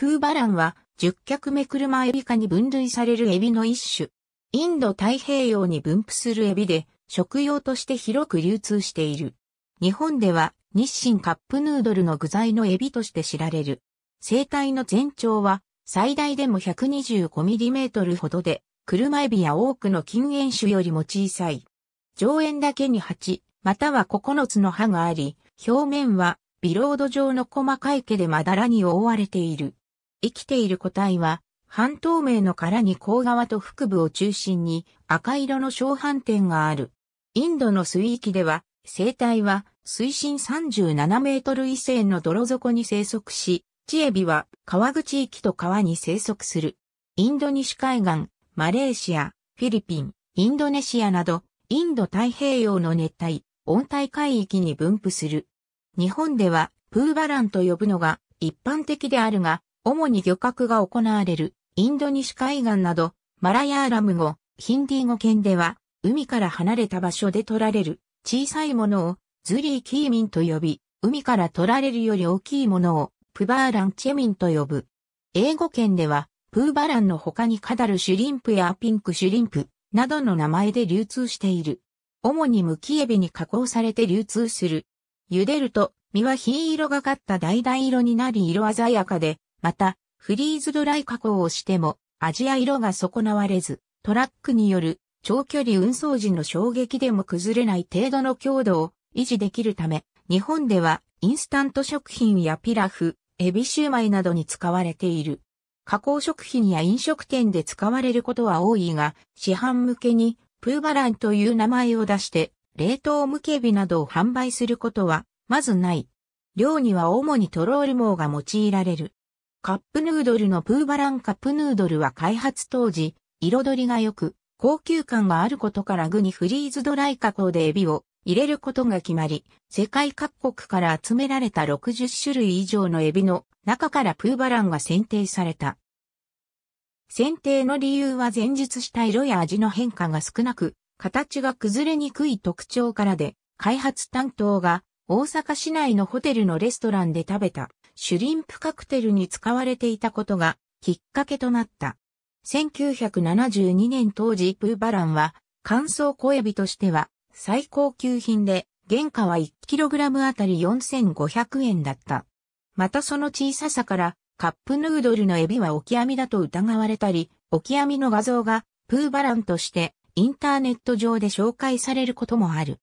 プーバランは、十脚目車エビ科に分類されるエビの一種。インド太平洋に分布するエビで、食用として広く流通している。日本では、日清カップヌードルの具材のエビとして知られる。生体の全長は、最大でも 125mm ほどで、車エビや多くの禁煙種よりも小さい。上縁だけに8、または9つの歯があり、表面はビロード状の細かい毛でまだらに覆われている。生きている個体は、半透明の殻に甲側と腹部を中心に赤色の小斑点がある。インドの水域では、生態は水深37メートル以西の泥底に生息し、チエビは川口域と川に生息する。インド西海岸、マレーシア、フィリピン、インドネシアなど、インド太平洋の熱帯、温帯海域に分布する。日本では、プーバランと呼ぶのが一般的であるが、主に漁獲が行われるインド西海岸など、マラヤーラム語、ヒンディー語圏では、海から離れた場所で取られる小さいものをズリーキーミンと呼び、海から取られるより大きいものをプバーランチェミンと呼ぶ。英語圏では、プーバランの他にカダルシュリンプやピンクシュリンプなどの名前で流通している。主にムキエビに加工されて流通する。茹でると身は火色がかった橙色になり色鮮やかでまた、フリーズドライ加工をしても、味や色が損なわれず、トラックによる長距離運送時の衝撃でも崩れない程度の強度を維持できるため、日本ではインスタント食品やピラフ、エビシューマイなどに使われている。加工食品や飲食店で使われることは多いが、市販向けにプーバランという名前を出して、冷凍向けビなどを販売することは、まずない。量には主にトロール網が用いられる。カップヌードルのプーバランカップヌードルは開発当時、彩りが良く、高級感があることから具にフリーズドライ加工でエビを入れることが決まり、世界各国から集められた60種類以上のエビの中からプーバランが選定された。選定の理由は前述した色や味の変化が少なく、形が崩れにくい特徴からで、開発担当が大阪市内のホテルのレストランで食べたシュリンプカクテルに使われていたことがきっかけとなった。1972年当時プーバランは乾燥小エビとしては最高級品で原価は 1kg あたり4500円だった。またその小ささからカップヌードルのエビはオキアミだと疑われたり、オキアミの画像がプーバランとしてインターネット上で紹介されることもある。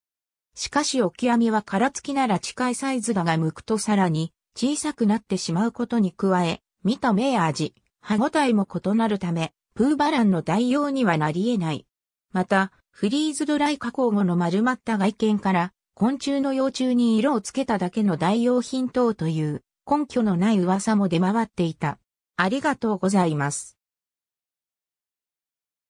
しかしオキアミは殻付きなら近いサイズだが剥くとさらに小さくなってしまうことに加え、見た目や味、歯応えも異なるため、プーバランの代用にはなり得ない。また、フリーズドライ加工後の丸まった外見から、昆虫の幼虫に色をつけただけの代用品等という根拠のない噂も出回っていた。ありがとうございます。